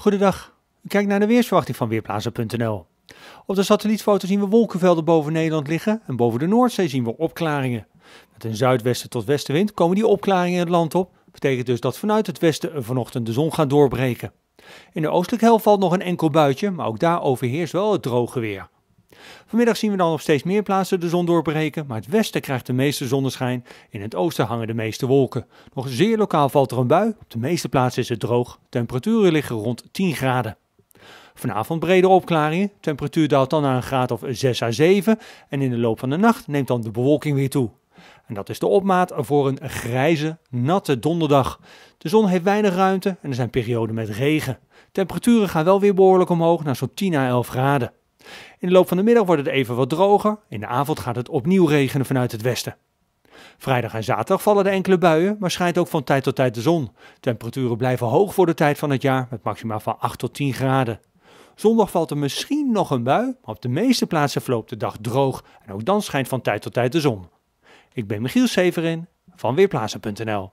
Goedendag, kijk naar de weersverwachting van Weerplaza.nl. Op de satellietfoto zien we wolkenvelden boven Nederland liggen en boven de Noordzee zien we opklaringen. Met een zuidwesten tot westenwind komen die opklaringen het land op. Betekent dus dat vanuit het westen vanochtend de zon gaat doorbreken. In de oostelijke helft valt nog een enkel buitje, maar ook daar overheerst wel het droge weer. Vanmiddag zien we dan op steeds meer plaatsen de zon doorbreken, maar het westen krijgt de meeste zonneschijn. In het oosten hangen de meeste wolken. Nog zeer lokaal valt er een bui. Op de meeste plaatsen is het droog. Temperaturen liggen rond 10 graden. Vanavond brede opklaringen. Temperatuur daalt dan naar een graad of 6 à 7. En in de loop van de nacht neemt dan de bewolking weer toe. En dat is de opmaat voor een grijze, natte donderdag. De zon heeft weinig ruimte en er zijn perioden met regen. Temperaturen gaan wel weer behoorlijk omhoog naar zo'n 10 à 11 graden. In de loop van de middag wordt het even wat droger. In de avond gaat het opnieuw regenen vanuit het westen. Vrijdag en zaterdag vallen de enkele buien, maar schijnt ook van tijd tot tijd de zon. Temperaturen blijven hoog voor de tijd van het jaar, met maximaal van 8 tot 10 graden. Zondag valt er misschien nog een bui, maar op de meeste plaatsen verloopt de dag droog en ook dan schijnt van tijd tot tijd de zon. Ik ben Michiel Severin van Weerplaatsen.nl